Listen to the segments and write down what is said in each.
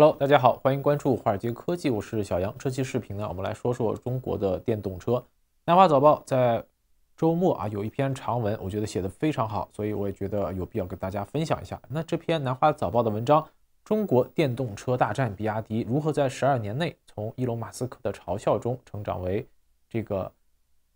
hello，大家好，欢迎关注华尔街科技，我是小杨。这期视频呢，我们来说说中国的电动车。南华早报在周末啊有一篇长文，我觉得写的非常好，所以我也觉得有必要跟大家分享一下。那这篇南华早报的文章《中国电动车大战比亚迪：如何在十二年内从伊隆马斯克的嘲笑中成长为这个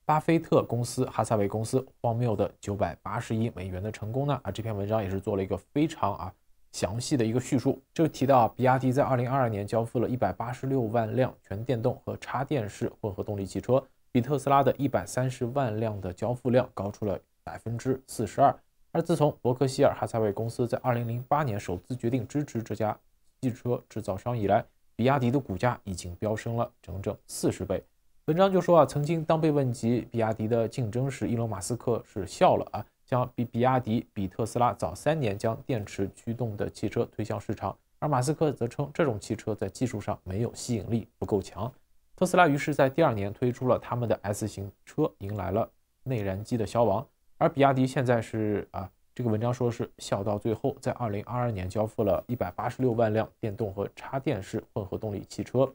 巴菲特公司哈萨韦公司荒谬的九百八十亿美元的成功呢》啊，这篇文章也是做了一个非常啊。详细的一个叙述就提到，比亚迪在二零二二年交付了一百八十六万辆全电动和插电式混合动力汽车，比特斯拉的一百三十万辆的交付量高出了百分之四十二。而自从伯克希尔哈撒韦公司在二零零八年首次决定支持这家汽车制造商以来，比亚迪的股价已经飙升了整整四十倍。文章就说啊，曾经当被问及比亚迪的竞争时，伊隆马斯克是笑了啊。将比比亚迪、比特斯拉早三年将电池驱动的汽车推向市场，而马斯克则称这种汽车在技术上没有吸引力，不够强。特斯拉于是，在第二年推出了他们的 S 型车，迎来了内燃机的消亡。而比亚迪现在是啊，这个文章说是笑到最后，在二零二二年交付了一百八十六万辆电动和插电式混合动力汽车，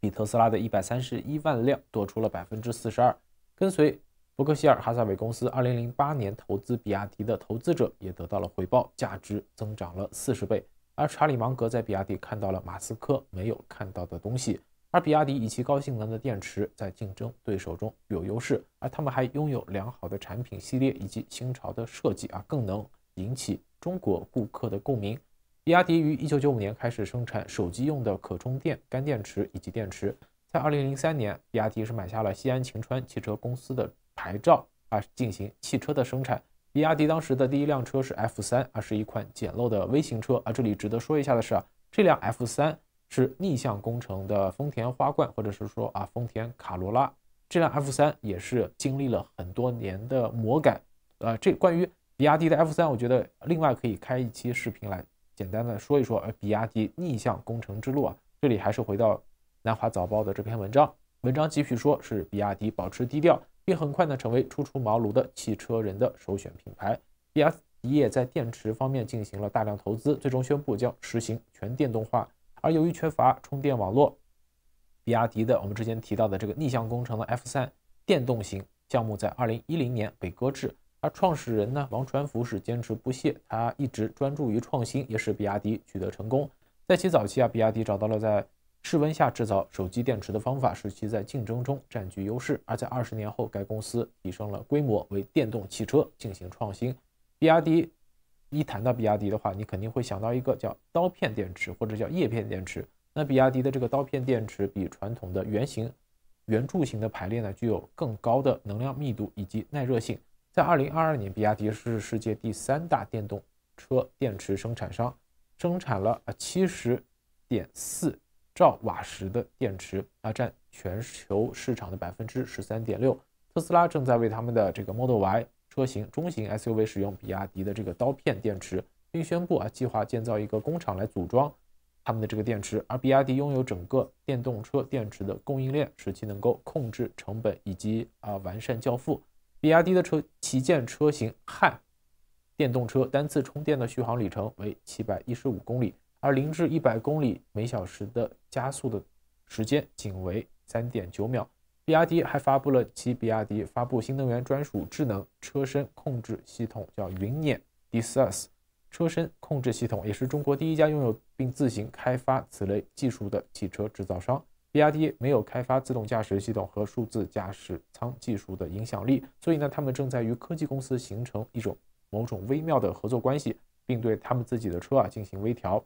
比特斯拉的一百三十一万辆多出了百分之四十二，跟随。伯克希尔哈萨韦公司2008年投资比亚迪的投资者也得到了回报，价值增长了四十倍。而查理芒格在比亚迪看到了马斯克没有看到的东西。而比亚迪以其高性能的电池在竞争对手中具有优势，而他们还拥有良好的产品系列以及新潮的设计啊，更能引起中国顾客的共鸣。比亚迪于1995年开始生产手机用的可充电干电池以及电池。在2003年，比亚迪是买下了西安秦川汽车公司的。牌照啊，进行汽车的生产。比亚迪当时的第一辆车是 F 三啊，是一款简陋的微型车啊。这里值得说一下的是啊，这辆 F 三是逆向工程的丰田花冠，或者是说啊，丰田卡罗拉。这辆 F 三也是经历了很多年的魔改。呃，这关于比亚迪的 F 三，我觉得另外可以开一期视频来简单的说一说。呃，比亚迪逆向工程之路啊，这里还是回到南华早报的这篇文章。文章继续说，是比亚迪保持低调。并很快呢成为初出茅庐的汽车人的首选品牌。比亚迪也在电池方面进行了大量投资，最终宣布将实行全电动化。而由于缺乏充电网络，比亚迪的我们之前提到的这个逆向工程的 F 三电动型项目在二零一零年被搁置。而创始人呢王传福是坚持不懈，他一直专注于创新，也使比亚迪取得成功。在其早期啊，比亚迪找到了在室温下制造手机电池的方法使其在竞争中占据优势。而在二十年后，该公司提升了规模，为电动汽车进行创新。比亚迪，一谈到比亚迪的话，你肯定会想到一个叫刀片电池或者叫叶片电池。那比亚迪的这个刀片电池比传统的圆形、圆柱形的排列呢，具有更高的能量密度以及耐热性。在二零二二年，比亚迪是世界第三大电动车电池生产商，生产了啊七十点四。兆瓦时的电池啊，占全球市场的百分之十三点六。特斯拉正在为他们的这个 Model Y 车型中型 SUV 使用比亚迪的这个刀片电池，并宣布啊计划建造一个工厂来组装他们的这个电池。而比亚迪拥有整个电动车电池的供应链，使其能够控制成本以及啊完善交付。比亚迪的车旗舰车型汉电动车单次充电的续航里程为七百一十五公里。而零至一百公里每小时的加速的时间仅为三点九秒。比亚迪还发布了其比亚迪发布新能源专属智能车身控制系统，叫云辇 DSS i。车身控制系统也是中国第一家拥有并自行开发此类技术的汽车制造商。比亚迪没有开发自动驾驶系统和数字驾驶舱技术的影响力，所以呢，他们正在与科技公司形成一种某种微妙的合作关系，并对他们自己的车啊进行微调。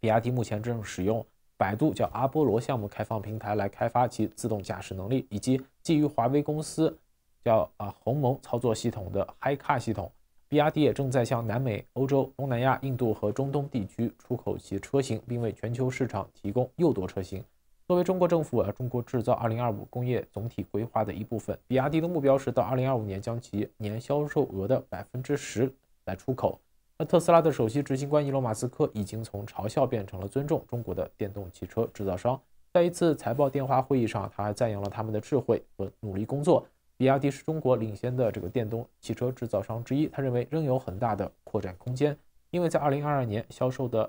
比亚迪目前正使用百度叫阿波罗项目开放平台来开发其自动驾驶能力，以及基于华为公司叫啊鸿蒙操作系统的 HiCar 系统。比亚迪也正在向南美、欧洲、东南亚、印度和中东地区出口其车型，并为全球市场提供又多车型。作为中国政府啊中国制造二零二五工业总体规划的一部分，比亚迪的目标是到二零二五年将其年销售额的百分之十来出口。特斯拉的首席执行官伊隆·马斯克已经从嘲笑变成了尊重中国的电动汽车制造商。在一次财报电话会议上，他还赞扬了他们的智慧和努力工作。比亚迪是中国领先的这个电动汽车制造商之一，他认为仍有很大的扩展空间，因为在2022年销售的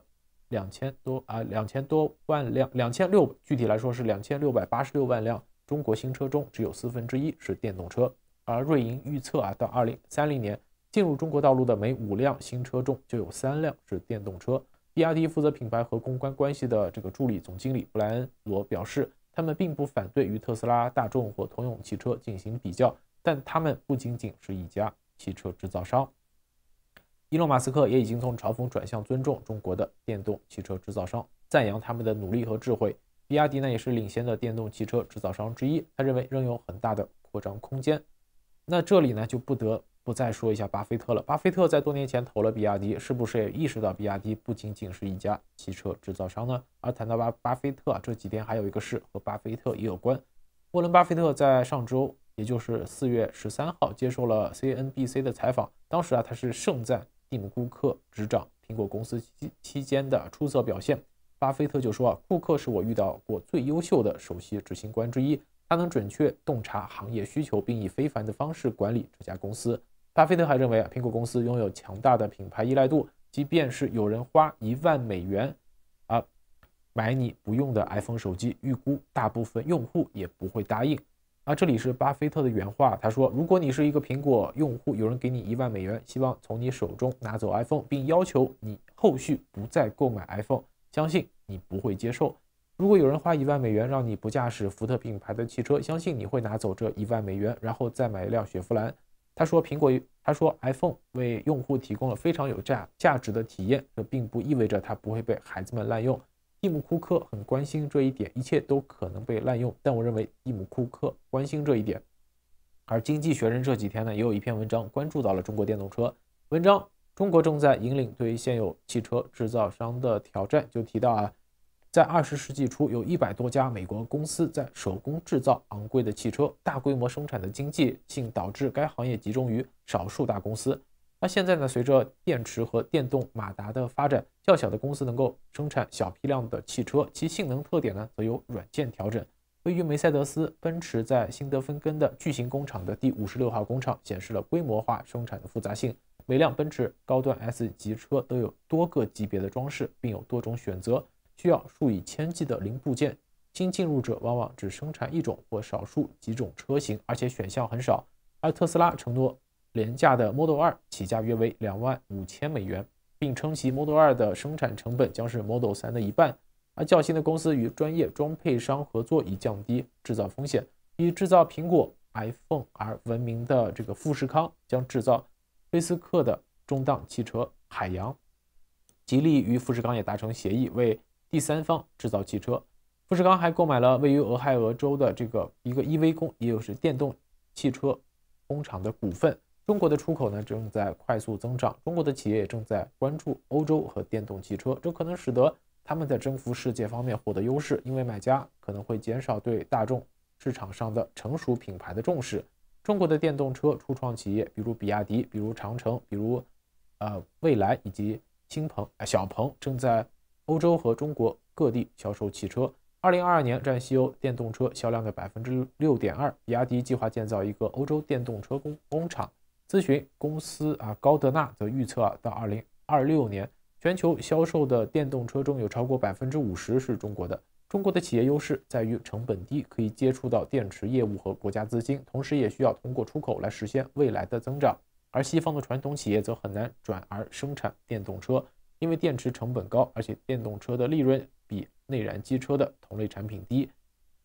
两千多啊两千多万辆两千六具体来说是两千六百八十六万辆中国新车中，只有四分之一是电动车。而瑞银预测啊到2030年。进入中国道路的每五辆新车中就有三辆是电动车。比亚迪负责品牌和公关关系的这个助理总经理布莱恩·罗表示，他们并不反对与特斯拉、大众或通用汽车进行比较，但他们不仅仅是一家汽车制造商。伊隆·马斯克也已经从嘲讽转向尊重中国的电动汽车制造商，赞扬他们的努力和智慧。比亚迪呢也是领先的电动汽车制造商之一，他认为仍有很大的扩张空间。那这里呢就不得。不再说一下巴菲特了。巴菲特在多年前投了比亚迪，是不是也意识到比亚迪不仅仅是一家汽车制造商呢？而谈到巴巴菲特，啊，这几天还有一个事和巴菲特也有关。沃伦·巴菲特在上周，也就是四月十三号接受了 CNBC 的采访，当时啊，他是盛赞蒂姆·库克执掌苹果公司期期间的出色表现。巴菲特就说啊，库克是我遇到过最优秀的首席执行官之一，他能准确洞察行业需求，并以非凡的方式管理这家公司。巴菲特还认为啊，苹果公司拥有强大的品牌依赖度，即便是有人花一万美元啊买你不用的 iPhone 手机，预估大部分用户也不会答应。啊，这里是巴菲特的原话，他说：“如果你是一个苹果用户，有人给你一万美元，希望从你手中拿走 iPhone，并要求你后续不再购买 iPhone，相信你不会接受。如果有人花一万美元让你不驾驶福特品牌的汽车，相信你会拿走这一万美元，然后再买一辆雪佛兰。”他说：“苹果，他说 iPhone 为用户提供了非常有价价值的体验，这并不意味着它不会被孩子们滥用。”蒂姆·库克很关心这一点，一切都可能被滥用，但我认为蒂姆·库克关心这一点。而《经济学人》这几天呢，也有一篇文章关注到了中国电动车，文章《中国正在引领对现有汽车制造商的挑战》，就提到啊。在二十世纪初，有一百多家美国公司在手工制造昂贵的汽车。大规模生产的经济性导致该行业集中于少数大公司。那现在呢？随着电池和电动马达的发展，较小的公司能够生产小批量的汽车。其性能特点呢，则由软件调整。位于梅赛德斯奔驰在新德芬根的巨型工厂的第五十六号工厂显示了规模化生产的复杂性。每辆奔驰高端 S 级车都有多个级别的装饰，并有多种选择。需要数以千计的零部件，新进入者往往只生产一种或少数几种车型，而且选项很少。而特斯拉承诺，廉价的 Model 2起价约为两万五千美元，并称其 Model 2的生产成本将是 Model 3的一半。而较新的公司与专业装配商合作，以降低制造风险。以制造苹果 iPhone 而闻名的这个富士康将制造菲斯克的中档汽车。海洋，吉利与富士康也达成协议为。第三方制造汽车，富士康还购买了位于俄亥俄州的这个一个 EV 工，也就是电动汽车工厂的股份。中国的出口呢正在快速增长，中国的企业也正在关注欧洲和电动汽车，这可能使得他们在征服世界方面获得优势，因为买家可能会减少对大众市场上的成熟品牌的重视。中国的电动车初创企业，比如比亚迪，比如长城，比如呃蔚来以及新鹏小鹏，正在。欧洲和中国各地销售汽车，二零二二年占西欧电动车销量的百分之六点二。比亚迪计划建造一个欧洲电动车工工厂。咨询公司啊高德纳则预测啊到二零二六年，全球销售的电动车中有超过百分之五十是中国的。中国的企业优势在于成本低，可以接触到电池业务和国家资金，同时也需要通过出口来实现未来的增长。而西方的传统企业则很难转而生产电动车。因为电池成本高，而且电动车的利润比内燃机车的同类产品低。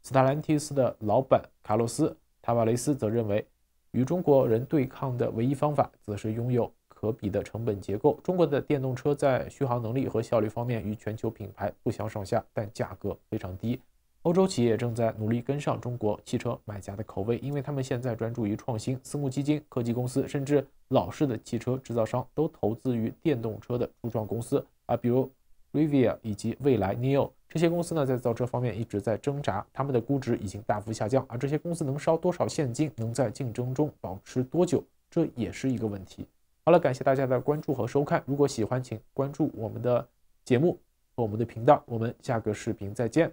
斯塔兰蒂斯的老板卡洛斯·塔瓦雷斯则认为，与中国人对抗的唯一方法，则是拥有可比的成本结构。中国的电动车在续航能力和效率方面与全球品牌不相上下，但价格非常低。欧洲企业正在努力跟上中国汽车买家的口味，因为他们现在专注于创新。私募基金、科技公司，甚至老式的汽车制造商都投资于电动车的初创公司啊，比如 Rivia 以及蔚来、Neo 这些公司呢，在造车方面一直在挣扎，他们的估值已经大幅下降。而这些公司能烧多少现金，能在竞争中保持多久，这也是一个问题。好了，感谢大家的关注和收看。如果喜欢，请关注我们的节目和我们的频道。我们下个视频再见。